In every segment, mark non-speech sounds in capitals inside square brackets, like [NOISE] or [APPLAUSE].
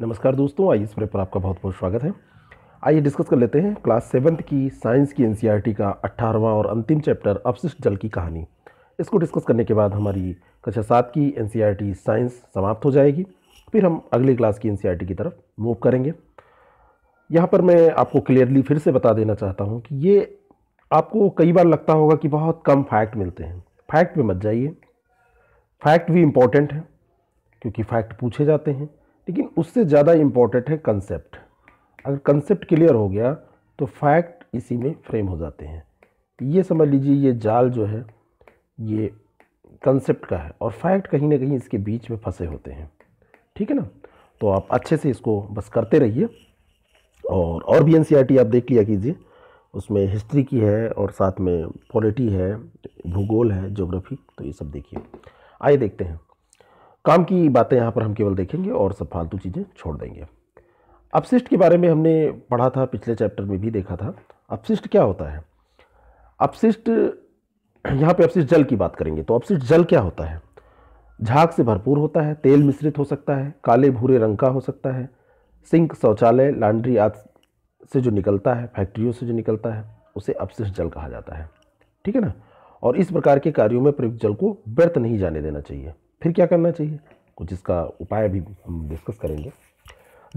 नमस्कार दोस्तों आई इस पर आपका बहुत बहुत स्वागत है आइए डिस्कस कर लेते हैं क्लास सेवन्थ की साइंस की एन का अट्ठारहवां और अंतिम चैप्टर अपशिष्ट जल की कहानी इसको डिस्कस करने के बाद हमारी कक्षा सात की एन साइंस समाप्त हो जाएगी फिर हम अगली क्लास की एन की तरफ मूव करेंगे यहाँ पर मैं आपको क्लियरली फिर से बता देना चाहता हूँ कि ये आपको कई बार लगता होगा कि बहुत कम फैक्ट मिलते हैं फैक्ट में मत जाइए फैक्ट भी इम्पॉर्टेंट है क्योंकि फैक्ट पूछे जाते हैं लेकिन उससे ज़्यादा इम्पॉर्टेंट है कंसेप्ट अगर कंसेप्ट क्लियर हो गया तो फैक्ट इसी में फ्रेम हो जाते हैं ये समझ लीजिए ये जाल जो है ये कंसेप्ट का है और फैक्ट कहीं ना कहीं इसके बीच में फंसे होते हैं ठीक है ना तो आप अच्छे से इसको बस करते रहिए और और भी एन e आप देख लिया कीजिए उसमें हिस्ट्री की है और साथ में पॉलिटी है भूगोल है ज्योग्राफी तो ये सब देखिए आइए देखते हैं काम की बातें यहाँ पर हम केवल देखेंगे और सब फालतू चीज़ें छोड़ देंगे अपशिष्ट के बारे में हमने पढ़ा था पिछले चैप्टर में भी देखा था अपशिष्ट क्या होता है अपशिष्ट यहाँ पे अपशिष्ट जल की बात करेंगे तो अपशिष्ट जल क्या होता है झाग से भरपूर होता है तेल मिश्रित हो सकता है काले भूरे रंग का हो सकता है सिंक शौचालय लांड्री आदि से जो निकलता है फैक्ट्रियों से जो निकलता है उसे अपशिष्ट जल कहा जाता है ठीक है ना और इस प्रकार के कार्यों में प्रयुक्त जल को व्यर्थ नहीं जाने देना चाहिए फिर क्या करना चाहिए कुछ इसका उपाय भी हम डिस्कस करेंगे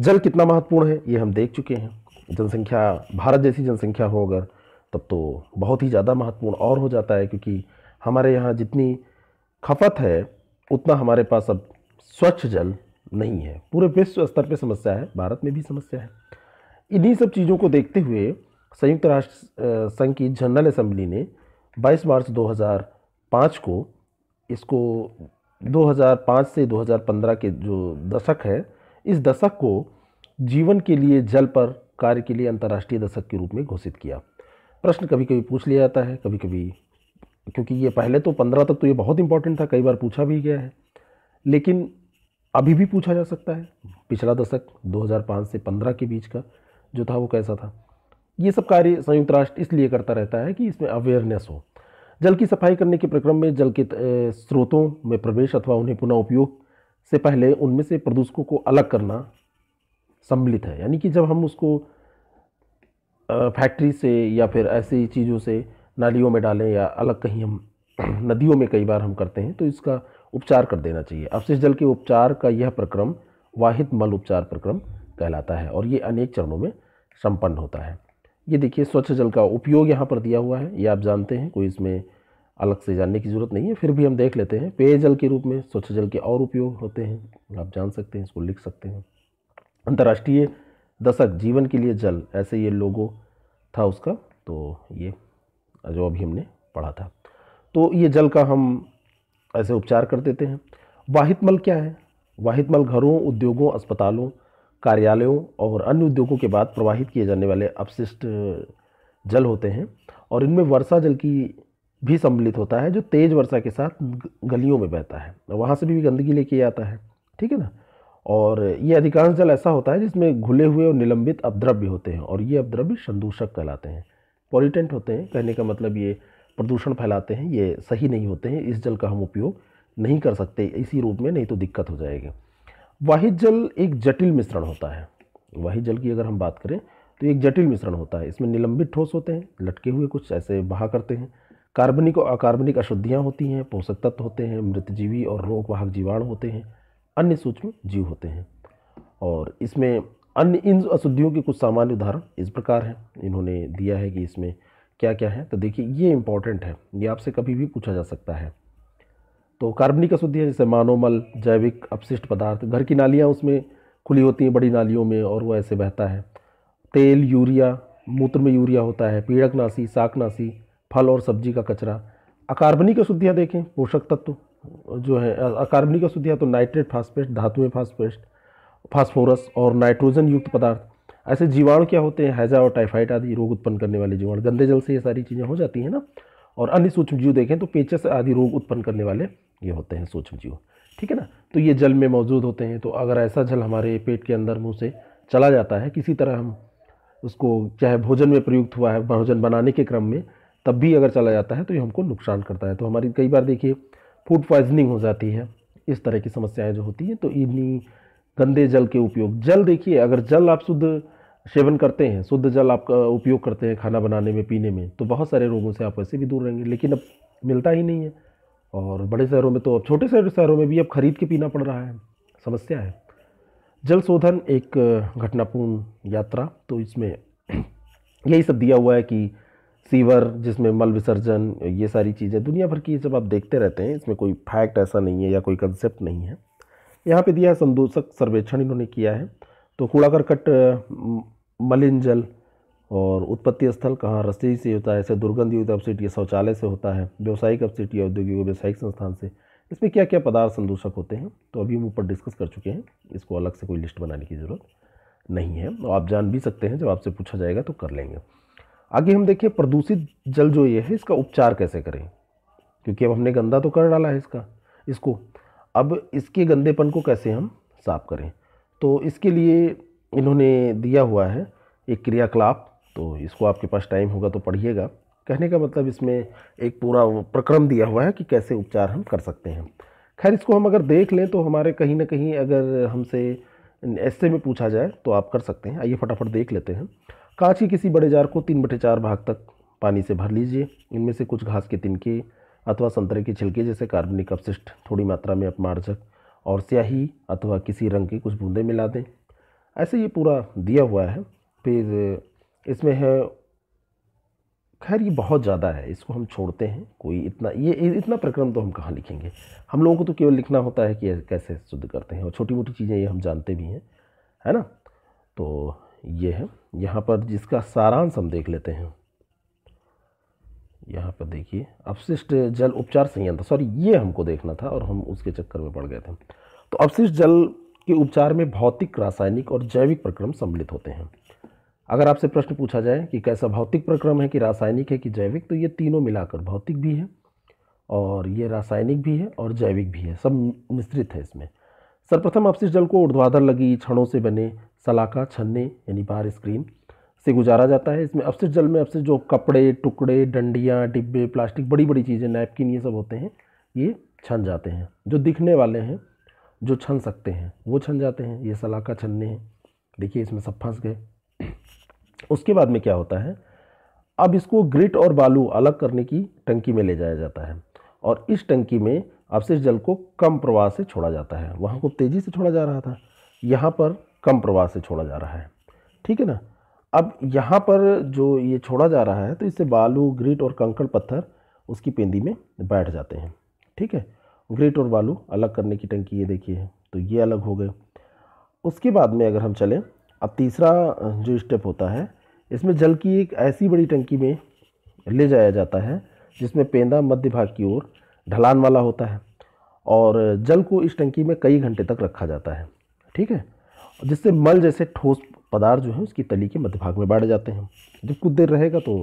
जल कितना महत्वपूर्ण है ये हम देख चुके हैं जनसंख्या भारत जैसी जनसंख्या हो अगर तब तो बहुत ही ज़्यादा महत्वपूर्ण और हो जाता है क्योंकि हमारे यहाँ जितनी खपत है उतना हमारे पास अब स्वच्छ जल नहीं है पूरे विश्व स्तर पे समस्या है भारत में भी समस्या है इन्हीं सब चीज़ों को देखते हुए संयुक्त राष्ट्र संघ की जनरल असम्बली ने 22 मार्च 2005 को इसको 2005 से 2015 के जो दशक है इस दशक को जीवन के लिए जल पर कार्य के लिए अंतर्राष्ट्रीय दशक के रूप में घोषित किया प्रश्न कभी कभी पूछ लिया जाता है कभी कभी क्योंकि ये पहले तो पंद्रह तक तो ये बहुत इंपॉर्टेंट था कई बार पूछा भी गया है लेकिन अभी भी पूछा जा सकता है पिछला दशक 2005 से 15 के बीच का जो था वो कैसा था ये सब कार्य संयुक्त राष्ट्र इसलिए करता रहता है कि इसमें अवेयरनेस हो जल की सफाई करने के प्रक्रम में जल के स्रोतों में प्रवेश अथवा उन्हें पुनः उपयोग से पहले उनमें से प्रदूषकों को अलग करना सम्मिलित है यानी कि जब हम उसको फैक्ट्री से या फिर ऐसी चीज़ों से नालियों में डालें या अलग कहीं हम [CLEARS THROAT] नदियों में कई बार हम करते हैं तो इसका उपचार कर देना चाहिए अवशेष जल के उपचार का यह प्रक्रम वाहित मल उपचार प्रक्रम कहलाता है और ये अनेक चरणों में संपन्न होता है ये देखिए स्वच्छ जल का उपयोग यहाँ पर दिया हुआ है ये आप जानते हैं कोई इसमें अलग से जानने की ज़रूरत नहीं है फिर भी हम देख लेते हैं पेयजल के रूप में स्वच्छ जल के और उपयोग होते हैं आप जान सकते हैं इसको लिख सकते हैं अंतर्राष्ट्रीय दशक जीवन के लिए जल ऐसे ये लोगो था उसका तो ये जो अभी हमने पढ़ा था तो ये जल का हम ऐसे उपचार कर देते हैं वाहित मल क्या है वाहित मल घरों उद्योगों अस्पतालों कार्यालयों और अन्य उद्योगों के बाद प्रवाहित किए जाने वाले अपशिष्ट जल होते हैं और इनमें वर्षा जल की भी सम्मिलित होता है जो तेज़ वर्षा के साथ गलियों में बहता है वहाँ से भी गंदगी लेके आता है ठीक है ना और ये अधिकांश जल ऐसा होता है जिसमें घुले हुए और निलंबित अपद्रव्य होते हैं और ये अपद्रव्य संदूषक कहलाते हैं पॉलिटेंट होते हैं कहने का मतलब ये प्रदूषण फैलाते हैं ये सही नहीं होते हैं इस जल का हम उपयोग नहीं कर सकते इसी रूप में नहीं तो दिक्कत हो जाएगी वाहित जल एक जटिल मिश्रण होता है वाहित जल की अगर हम बात करें तो एक जटिल मिश्रण होता है इसमें निलंबित ठोस होते हैं लटके हुए कुछ ऐसे बहा करते हैं कार्बनिक और अकार्बनिक अशुद्धियाँ होती हैं पोषक तत्व होते हैं मृतजीवी और रोगवाहक जीवाणु होते हैं अन्य सूक्ष्म जीव होते हैं और इसमें अन्य इन अशुद्धियों के कुछ सामान्य उदाहरण इस प्रकार हैं इन्होंने दिया है कि इसमें क्या क्या है तो देखिए ये इम्पॉर्टेंट है ये आपसे कभी भी पूछा जा सकता है तो कार्बनिक अशुद्धि है जैसे मानोमल जैविक अपशिष्ट पदार्थ घर की नालियाँ उसमें खुली होती हैं बड़ी नालियों में और वो ऐसे बहता है तेल यूरिया मूत्र में यूरिया होता है पीड़कनाशी शाकनाशी फल और सब्जी का कचरा अकार्बनिक अशुद्धियाँ देखें पोषक तत्व जो है अकार्बनिक अशुद्धियाँ तो नाइट्रेट फास्फेट धातुएं फास्फेट फास्फोरस और नाइट्रोजन युक्त पदार्थ ऐसे जीवाणु क्या होते हैं हैजा और टाइफाइड आदि रोग उत्पन्न करने वाले जीवाणु गंदे जल से ये सारी चीज़ें हो जाती हैं ना और अन्य सूक्ष्म जीव देखें तो पेचस आदि रोग उत्पन्न करने वाले ये होते हैं सूक्ष्म जीव ठीक है ना तो ये जल में मौजूद होते हैं तो अगर ऐसा जल हमारे पेट के अंदर मुँह से चला जाता है किसी तरह हम उसको चाहे भोजन में प्रयुक्त हुआ है भोजन बनाने के क्रम में तब भी अगर चला जाता है तो ये हमको नुकसान करता है तो हमारी कई बार देखिए फूड पॉइजनिंग हो जाती है इस तरह की समस्याएं जो होती हैं तो इन्हीं गंदे जल के उपयोग जल देखिए अगर जल आप शुद्ध सेवन करते हैं शुद्ध जल आप उपयोग करते हैं खाना बनाने में पीने में तो बहुत सारे रोगों से आप वैसे भी दूर रहेंगे लेकिन अब मिलता ही नहीं है और बड़े शहरों में तो अब छोटे शहरों में भी अब खरीद के पीना पड़ रहा है समस्या है जल शोधन एक घटनापूर्ण यात्रा तो इसमें [CLEARS THROAT] यही सब दिया हुआ है कि सीवर जिसमें मल विसर्जन ये सारी चीज़ें दुनिया भर की जब आप देखते रहते हैं इसमें कोई फैक्ट ऐसा नहीं है या कोई कंसेप्ट नहीं है यहाँ पे दिया है संदूषक सर्वेक्षण इन्होंने किया है तो कूड़ा करकट मलिन जल और उत्पत्ति स्थल कहाँ रस्ते से होता है ऐसे दुर्गंध युक्त अपसिट या शौचालय से होता है व्यावसायिक अपसिट या औद्योगिक व्यावसायिक संस्थान से इसमें क्या क्या पदार्थ संदूषक होते हैं तो अभी हम ऊपर डिस्कस कर चुके हैं इसको अलग से कोई लिस्ट बनाने की ज़रूरत नहीं है और आप जान भी सकते हैं जब आपसे पूछा जाएगा तो कर लेंगे आगे हम देखिए प्रदूषित जल जो ये है इसका उपचार कैसे करें क्योंकि अब हमने गंदा तो कर डाला है इसका इसको अब इसके गंदेपन को कैसे हम साफ करें तो इसके लिए इन्होंने दिया हुआ है एक क्रियाकलाप तो इसको आपके पास टाइम होगा तो पढ़िएगा कहने का मतलब इसमें एक पूरा प्रक्रम दिया हुआ है कि कैसे उपचार हम कर सकते हैं खैर इसको हम अगर देख लें तो हमारे कहीं ना कहीं अगर हमसे ऐसे में पूछा जाए तो आप कर सकते हैं आइए फटाफट देख लेते हैं कांच के किसी बड़े जार को तीन बटे चार भाग तक पानी से भर लीजिए इनमें से कुछ घास के तिनके अथवा संतरे के छिलके जैसे कार्बनिक अपशिष्ट थोड़ी मात्रा में अपमार्जक और स्याही अथवा किसी रंग के कुछ बूंदे मिला दें ऐसे ये पूरा दिया हुआ है फिर इसमें है खैर ये बहुत ज़्यादा है इसको हम छोड़ते हैं कोई इतना ये इतना प्रकरण तो हम कहाँ लिखेंगे हम लोगों को तो केवल लिखना होता है कि कैसे शुद्ध करते हैं और छोटी मोटी चीज़ें ये हम जानते भी हैं है ना तो ये है यहाँ पर जिसका सारांश हम देख लेते हैं यहाँ पर देखिए अपशिष्ट जल उपचार संयंत्र सॉरी ये हमको देखना था और हम उसके चक्कर में पड़ गए थे तो अपशिष्ट जल के उपचार में भौतिक रासायनिक और जैविक प्रक्रम सम्मिलित होते हैं अगर आपसे प्रश्न पूछा जाए कि कैसा भौतिक प्रक्रम है कि रासायनिक है कि जैविक तो ये तीनों मिलाकर भौतिक भी है और ये रासायनिक भी है और जैविक भी है सब मिश्रित है इसमें सर्वप्रथम अपशिष्ट जल को ऊर्ध्वाधर लगी क्षणों से बने सलाका छन्ने यानी बार स्क्रीन से गुजारा जाता है इसमें अपशिष्ट जल में अपशिष्ट जो कपड़े टुकड़े डंडियाँ डिब्बे प्लास्टिक बड़ी बड़ी चीज़ें नैपकिन ये सब होते हैं ये छन जाते हैं जो दिखने वाले हैं जो छन सकते हैं वो छन जाते हैं ये सलाका छन्ने हैं देखिए इसमें सब फंस गए उसके बाद में क्या होता है अब इसको ग्रिट और बालू अलग करने की टंकी में ले जाया जाता है और इस टंकी में अवशेष जल को कम प्रवाह से छोड़ा जाता है वहाँ को तेज़ी से छोड़ा जा रहा था यहाँ पर कम प्रवाह से छोड़ा जा रहा है ठीक है ना अब यहाँ पर जो ये छोड़ा जा रहा है तो इससे बालू ग्रिट और कंकड़ पत्थर उसकी पेंदी में बैठ जाते हैं ठीक है ग्रिट और बालू अलग करने की टंकी ये देखिए तो ये अलग हो गए उसके बाद में अगर हम चलें अब तीसरा जो स्टेप होता है इसमें जल की एक ऐसी बड़ी टंकी में ले जाया जाता है जिसमें पेंदा मध्य भाग की ओर ढलान वाला होता है और जल को इस टंकी में कई घंटे तक रखा जाता है ठीक है जिससे मल जैसे ठोस पदार्थ जो है उसकी तली के मध्य भाग में बैठ जाते हैं जब कुछ देर रहेगा तो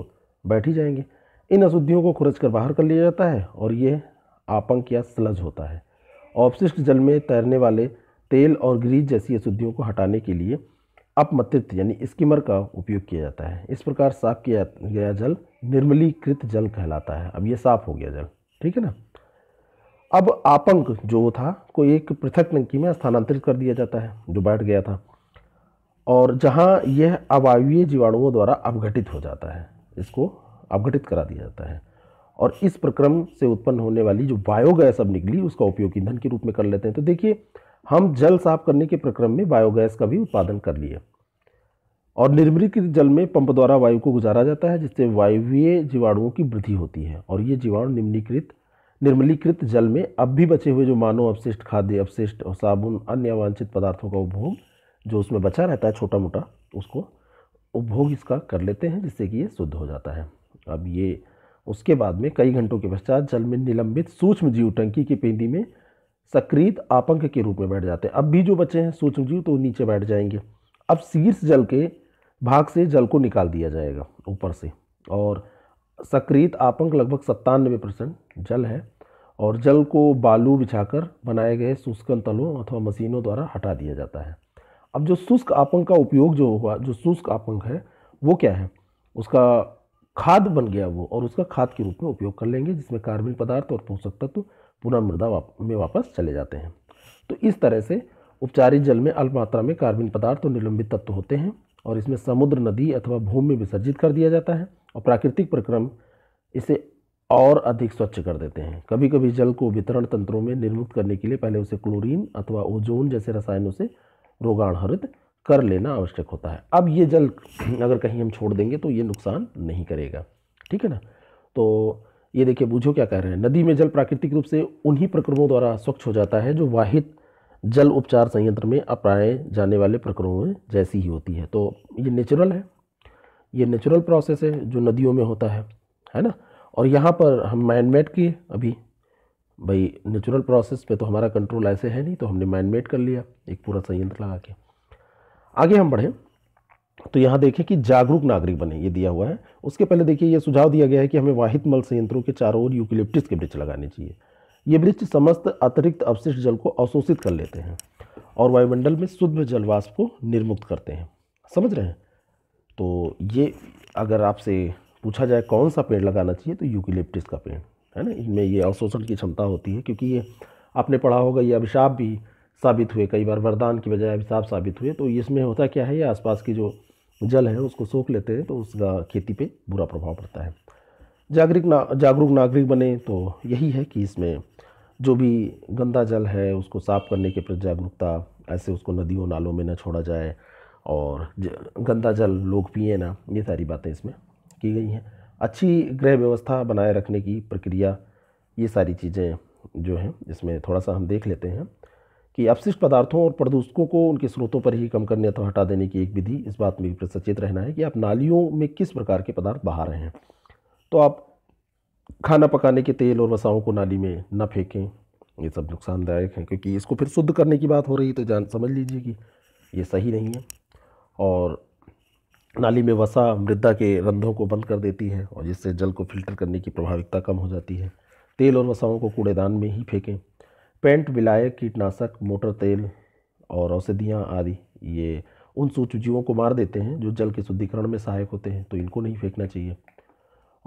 बैठ ही जाएंगे इन अशुद्धियों को खुरच कर बाहर कर लिया जाता है और ये आपंक या स्लज होता है अवशिष्ट जल में तैरने वाले तेल और ग्रीस जैसी अशुद्धियों को हटाने के लिए अपमतित्व यानी स्कीमर का उपयोग किया जाता है इस प्रकार साफ किया गया जल निर्मलीकृत जल कहलाता है अब ये साफ हो गया जल ठीक है ना अब आपंक जो था को एक पृथक टंकी में स्थानांतरित कर दिया जाता है जो बैठ गया था और जहाँ यह अवायवीय जीवाणुओं द्वारा अवघटित हो जाता है इसको अवघटित करा दिया जाता है और इस प्रक्रम से उत्पन्न होने वाली जो बायोगैस अब निकली उसका उपयोग ईंधन के रूप में कर लेते हैं तो देखिए हम जल साफ करने के प्रक्रम में बायोगैस का भी उत्पादन कर लिए और निर्मृत जल में पंप द्वारा वायु को गुजारा जाता है जिससे वायवीय जीवाणुओं की वृद्धि होती है और ये जीवाणु निम्नीकृत निर्मलीकृत जल में अब भी बचे हुए जो मानव अवशिष्ट खाद्य अवशिष्ट और साबुन अन्य अवांछित पदार्थों का उपभोग जो उसमें बचा रहता है छोटा मोटा उसको उपभोग इसका कर लेते हैं जिससे कि ये शुद्ध हो जाता है अब ये उसके बाद में कई घंटों के पश्चात जल में निलंबित सूक्ष्म जीव टंकी की पेंदी में सक्रिय आपंक के रूप में बैठ जाते हैं अब भी जो बचे हैं सूक्ष्म जीव तो नीचे बैठ जाएंगे अब शीर्ष जल के भाग से जल को निकाल दिया जाएगा ऊपर से और सक्रियत आपंक लगभग सत्तानवे परसेंट जल है और जल को बालू बिछाकर बनाए गए शुष्कन तलों अथवा मशीनों द्वारा हटा दिया जाता है अब जो शुष्क आपंक का उपयोग जो हुआ जो शुष्क आपंक है वो क्या है उसका खाद बन गया वो और उसका खाद के रूप में उपयोग कर लेंगे जिसमें कार्बनिक पदार्थ और पोषक तत्व तो पुनः मृदा वाप, में वापस चले जाते हैं तो इस तरह से उपचारित जल में अल्प मात्रा में कार्बनिक पदार्थ और निलंबित तत्व होते हैं और इसमें समुद्र नदी अथवा भूमि विसर्जित कर दिया जाता है और प्राकृतिक प्रक्रम इसे और अधिक स्वच्छ कर देते हैं कभी कभी जल को वितरण तंत्रों में निर्मुक्त करने के लिए पहले उसे क्लोरीन अथवा ओजोन जैसे रसायनों से रोगाणहरित कर लेना आवश्यक होता है अब ये जल [CLEARS THROAT] अगर कहीं हम छोड़ देंगे तो ये नुकसान नहीं करेगा ठीक है ना तो ये देखिए बूझो क्या कह रहे हैं नदी में जल प्राकृतिक रूप से उन्हीं प्रक्रमों द्वारा स्वच्छ हो जाता है जो वाहित जल उपचार संयंत्र में अपनाए जाने वाले प्रकरणों में जैसी ही होती है तो ये नेचुरल है ये नेचुरल प्रोसेस है जो नदियों में होता है है ना और यहाँ पर हम मैनमेड किए अभी भाई नेचुरल प्रोसेस पे तो हमारा कंट्रोल ऐसे है नहीं तो हमने मैनमेड कर लिया एक पूरा संयंत्र लगा के आगे हम बढ़ें तो यहाँ देखें कि जागरूक नागरिक बने ये दिया हुआ है उसके पहले देखिए ये सुझाव दिया गया है कि हमें वाहित मल संयंत्रों के चारों ओर यूकिलिप्टिस के वृक्ष लगाने चाहिए ये वृक्ष समस्त अतिरिक्त अवशिष्ट जल को अवशोषित कर लेते हैं और वायुमंडल में शुद्ध जलवाष्प को निर्मुक्त करते हैं समझ रहे हैं तो ये अगर आपसे पूछा जाए कौन सा पेड़ लगाना चाहिए तो यूकिलिप्टिस का पेड़ है ना इनमें ये अवशोषण की क्षमता होती है क्योंकि ये आपने पढ़ा होगा ये अभिशाप भी साबित हुए कई बार वरदान की बजाय अभिशाप साबित हुए तो इसमें होता क्या है ये आसपास की जो जल है उसको सोख लेते हैं तो उसका खेती पे बुरा प्रभाव पड़ता है जागरूक ना जागरूक नागरिक बने तो यही है कि इसमें जो भी गंदा जल है उसको साफ़ करने के प्रति जागरूकता ऐसे उसको नदियों नालों में ना छोड़ा जाए और गंदा जल लोग पिए ना ये सारी बातें इसमें की गई हैं अच्छी गृह व्यवस्था बनाए रखने की प्रक्रिया ये सारी चीज़ें जो हैं इसमें थोड़ा सा हम देख लेते हैं कि अपशिष्ट पदार्थों और प्रदूषकों को उनके स्रोतों पर ही कम करने अथवा हटा देने की एक विधि इस बात में सचेत रहना है कि आप नालियों में किस प्रकार के पदार्थ बहा रहे हैं तो आप खाना पकाने के तेल और वसाओं को नाली में ना फेंकें ये सब नुकसानदायक है क्योंकि इसको फिर शुद्ध करने की बात हो रही है तो जान समझ लीजिए कि ये सही नहीं है और नाली में वसा मृदा के रंधों को बंद कर देती है और जिससे जल को फिल्टर करने की प्रभाविकता कम हो जाती है तेल और वसाओं को कूड़ेदान में ही फेंकें पेंट विलायक कीटनाशक मोटर तेल और औषधियाँ आदि ये उन जीवों को मार देते हैं जो जल के शुद्धिकरण में सहायक होते हैं तो इनको नहीं फेंकना चाहिए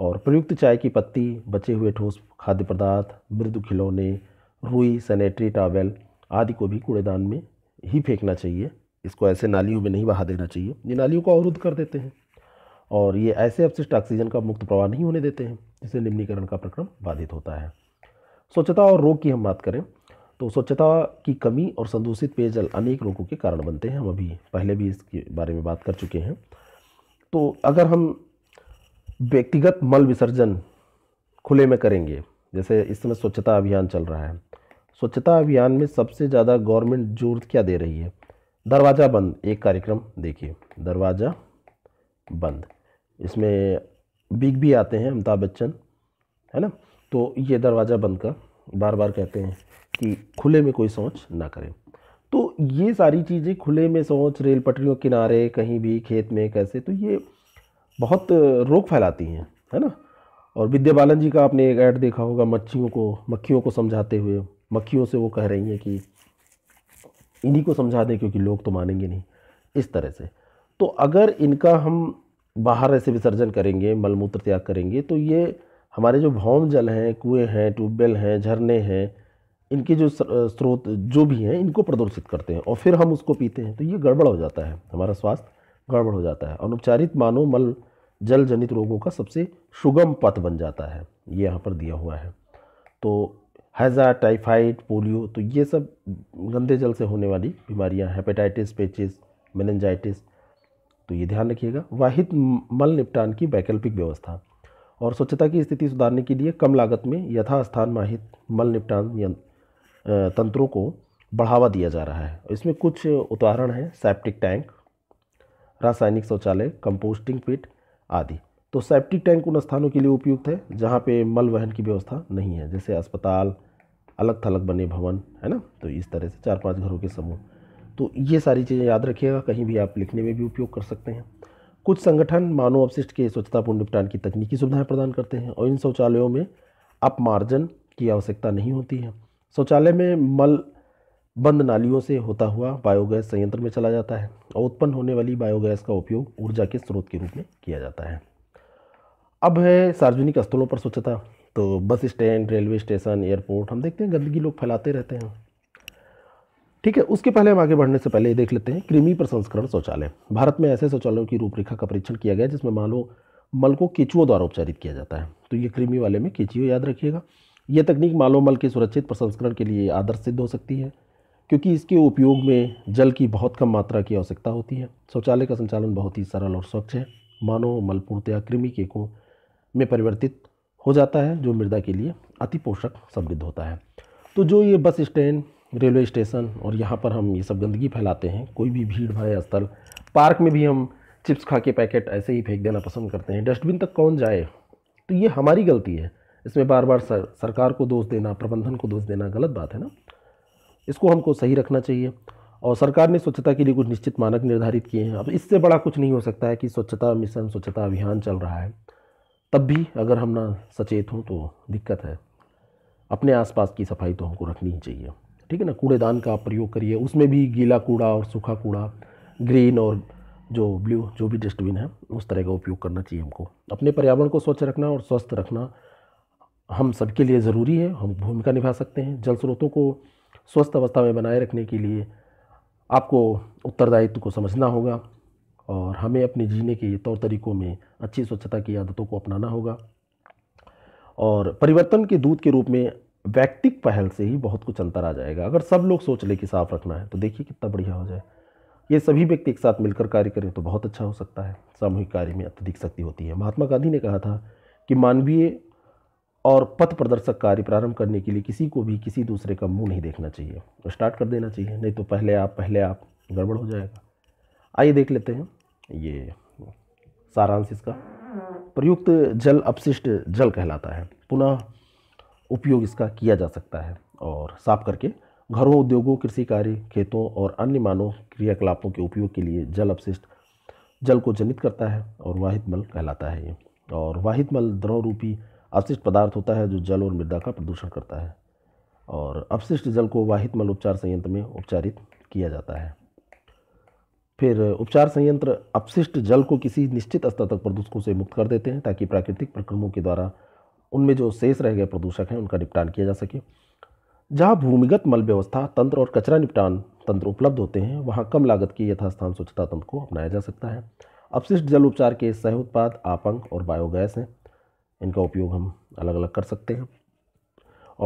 और प्रयुक्त चाय की पत्ती बचे हुए ठोस खाद्य पदार्थ मृदु खिलौने रुई सैनेटरी टावेल आदि को भी कूड़ेदान में ही फेंकना चाहिए इसको ऐसे नालियों में नहीं बहा देना चाहिए ये नालियों को अवरुद्ध कर देते हैं और ये ऐसे अपशिष्ट ऑक्सीजन का मुक्त प्रवाह नहीं होने देते हैं जिससे निम्नीकरण का प्रक्रम बाधित होता है स्वच्छता और रोग की हम बात करें तो स्वच्छता की कमी और संदूषित पेयजल अनेक रोगों के कारण बनते हैं हम अभी पहले भी इसके बारे में बात कर चुके हैं तो अगर हम व्यक्तिगत मल विसर्जन खुले में करेंगे जैसे इस समय स्वच्छता अभियान चल रहा है स्वच्छता अभियान में सबसे ज़्यादा गवर्नमेंट जोर क्या दे रही है दरवाज़ा बंद एक कार्यक्रम देखिए दरवाज़ा बंद इसमें बिग भी आते हैं अमिताभ बच्चन है ना तो ये दरवाज़ा बंद का बार बार कहते हैं कि खुले में कोई सोच ना करें तो ये सारी चीज़ें खुले में सोच रेल पटरियों किनारे कहीं भी खेत में कैसे तो ये बहुत रोग फैलाती हैं है ना और विद्या बालन जी का आपने एक ऐड देखा होगा मच्छियों को मक्खियों को समझाते हुए मक्खियों से वो कह रही हैं कि इन्हीं को समझा दें क्योंकि लोग तो मानेंगे नहीं इस तरह से तो अगर इनका हम बाहर ऐसे विसर्जन करेंगे मलमूत्र त्याग करेंगे तो ये हमारे जो भौम जल हैं कुएँ हैं ट्यूबवेल हैं झरने हैं इनके जो स्रोत जो भी हैं इनको प्रदूषित करते हैं और फिर हम उसको पीते हैं तो ये गड़बड़ हो जाता है हमारा स्वास्थ्य गड़बड़ हो जाता है अनुपचारित मानो मल जल जनित रोगों का सबसे सुगम पथ बन जाता है ये यहाँ पर दिया हुआ है तो हैज़ा टाइफाइड पोलियो तो ये सब गंदे जल से होने वाली बीमारियाँ हेपेटाइटिस पेचिस मेनजाइटिस तो ये ध्यान रखिएगा वाहित मल निपटान की वैकल्पिक व्यवस्था और स्वच्छता की स्थिति सुधारने के लिए कम लागत में यथास्थान माहित मल निपटान तंत्रों को बढ़ावा दिया जा रहा है इसमें कुछ उदाहरण हैं सेप्टिक टैंक रासायनिक शौचालय कंपोस्टिंग पिट आदि तो सेप्टिक टैंक उन स्थानों के लिए उपयुक्त है जहाँ पे मल वहन की व्यवस्था नहीं है जैसे अस्पताल अलग थलग बने भवन है ना तो इस तरह से चार पांच घरों के समूह तो ये सारी चीज़ें याद रखिएगा कहीं भी आप लिखने में भी उपयोग कर सकते हैं कुछ संगठन मानव अपशिष्ट के स्वच्छतापूर्ण निपटान की तकनीकी सुविधाएं प्रदान करते हैं और इन शौचालयों में अपमार्जन की आवश्यकता नहीं होती है शौचालय में मल बंद नालियों से होता हुआ बायोगैस संयंत्र में चला जाता है और उत्पन्न होने वाली बायोगैस का उपयोग ऊर्जा के स्रोत के रूप में किया जाता है अब है सार्वजनिक स्थलों पर स्वच्छता तो bus stand railway station airport हम देखते हैं गंदगी लोग फैलाते रहते हैं ठीक है उसके पहले हम आगे बढ़ने से पहले देख लेते हैं कृमि प्रसंस्करण शौचालय भारत में ऐसे शौचालयों की रूपरेखा का परीक्षण किया गया जिसमें मानो मल को केचुओं द्वारा उपचारित किया जाता है तो ये कृमि वाले में केचुओं याद रखिएगा यह तकनीक मालो मल के सुरक्षित प्रसंस्करण के लिए आदर्श सिद्ध हो सकती है क्योंकि इसके उपयोग में जल की बहुत कम मात्रा की आवश्यकता होती है शौचालय का संचालन बहुत ही सरल और स्वच्छ है मानव या कृमि केकों में परिवर्तित हो जाता है जो मृदा के लिए अति पोषक समृद्ध होता है तो जो ये बस स्टैंड रेलवे स्टेशन और यहाँ पर हम ये सब गंदगी फैलाते हैं कोई भी भीड़ भाड़ स्थल पार्क में भी हम चिप्स खा के पैकेट ऐसे ही फेंक देना पसंद करते हैं डस्टबिन तक कौन जाए तो ये हमारी गलती है इसमें बार बार सर, सरकार को दोष देना प्रबंधन को दोष देना गलत बात है ना इसको हमको सही रखना चाहिए और सरकार ने स्वच्छता के लिए कुछ निश्चित मानक निर्धारित किए हैं अब इससे बड़ा कुछ नहीं हो सकता है कि स्वच्छता मिशन स्वच्छता अभियान चल रहा है तब भी अगर हम ना सचेत हों तो दिक्कत है अपने आसपास की सफाई तो हमको रखनी ही चाहिए ठीक है ना कूड़ेदान का प्रयोग करिए उसमें भी गीला कूड़ा और सूखा कूड़ा ग्रीन और जो ब्लू जो भी डस्टबिन है उस तरह का उपयोग करना चाहिए हमको अपने पर्यावरण को स्वच्छ रखना और स्वस्थ रखना हम सबके लिए ज़रूरी है हम भूमिका निभा सकते हैं जल स्रोतों को स्वस्थ अवस्था में बनाए रखने के लिए आपको उत्तरदायित्व को समझना होगा और हमें अपने जीने के तौर तरीकों में अच्छी स्वच्छता की आदतों को अपनाना होगा और परिवर्तन के दूत के रूप में व्यक्तिक पहल से ही बहुत कुछ अंतर आ जाएगा अगर सब लोग सोच ले कि साफ़ रखना है तो देखिए कितना बढ़िया हो जाए ये सभी व्यक्ति एक साथ मिलकर कार्य करें तो बहुत अच्छा हो सकता है सामूहिक कार्य में अत्यधिक शक्ति होती है महात्मा गांधी ने कहा था कि मानवीय और पथ प्रदर्शक कार्य प्रारंभ करने के लिए किसी को भी किसी दूसरे का मुंह नहीं देखना चाहिए स्टार्ट कर देना चाहिए नहीं तो पहले आप पहले आप गड़बड़ हो जाएगा आइए देख लेते हैं ये सारांश इसका प्रयुक्त जल अपशिष्ट जल कहलाता है पुनः उपयोग इसका किया जा सकता है और साफ करके घरों उद्योगों कृषि कार्य खेतों और अन्य मानव क्रियाकलापों के उपयोग के लिए जल अपशिष्ट जल को जनित करता है और वाहित मल कहलाता है ये और वाहित मल द्रव रूपी अवशिष्ट पदार्थ होता है जो जल और मृदा का प्रदूषण करता है और अपशिष्ट जल को वाहित मल उपचार संयंत्र में उपचारित किया जाता है फिर उपचार संयंत्र अपशिष्ट जल को किसी निश्चित स्तर तक प्रदूषकों से मुक्त कर देते हैं ताकि प्राकृतिक प्रक्रमों के द्वारा उनमें जो शेष रह गए प्रदूषक हैं उनका निपटान किया जा सके जहाँ भूमिगत मल व्यवस्था तंत्र और कचरा निपटान तंत्र उपलब्ध होते हैं वहाँ कम लागत की यथास्थान स्वच्छता तंत्र को अपनाया जा सकता है अपशिष्ट जल उपचार के सह उत्पाद आपंग और बायोगैस हैं इनका उपयोग हम अलग अलग कर सकते हैं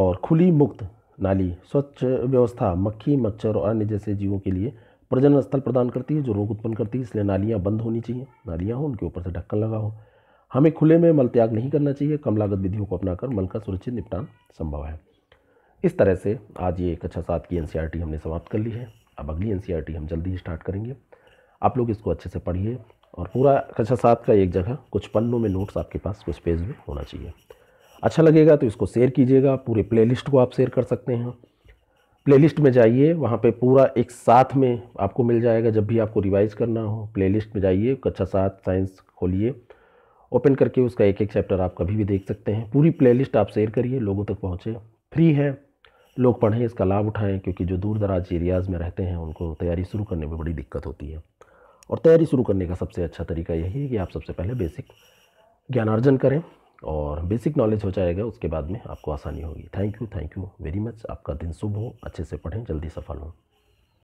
और खुली मुक्त नाली स्वच्छ व्यवस्था मक्खी मच्छर और अन्य जैसे जीवों के लिए प्रजनन स्थल प्रदान करती है जो रोग उत्पन्न करती है इसलिए नालियाँ बंद होनी चाहिए नालियाँ हों उनके ऊपर से ढक्कन लगा हो हमें खुले में मल त्याग नहीं करना चाहिए कम लागत विधियों को अपनाकर मल का सुरक्षित निपटान संभव है इस तरह से आज ये कक्षा अच्छा सात की एन हमने समाप्त कर ली है अब अगली एन हम जल्दी ही स्टार्ट करेंगे आप लोग इसको अच्छे से पढ़िए और पूरा कक्षा अच्छा, सात का एक जगह कुछ पन्नों में नोट्स आपके पास कुछ पेज में होना चाहिए अच्छा लगेगा तो इसको शेयर कीजिएगा पूरे प्लेलिस्ट को आप शेयर कर सकते हैं प्लेलिस्ट में जाइए वहाँ पे पूरा एक साथ में आपको मिल जाएगा जब भी आपको रिवाइज करना हो प्लेलिस्ट में जाइए कक्षा अच्छा सात साइंस खोलिए ओपन करके उसका एक एक चैप्टर आप कभी भी देख सकते हैं पूरी प्लेलिस्ट आप शेयर करिए लोगों तक पहुँचे फ्री है लोग पढ़ें इसका लाभ उठाएं क्योंकि जो दूर दराज एरियाज़ में रहते हैं उनको तैयारी शुरू करने में बड़ी दिक्कत होती है और तैयारी शुरू करने का सबसे अच्छा तरीका यही है कि आप सबसे पहले बेसिक ज्ञानार्जन करें और बेसिक नॉलेज हो जाएगा उसके बाद में आपको आसानी होगी thank you thank you very much आपका दिन शुभ हो अच्छे से पढ़ें जल्दी सफल हों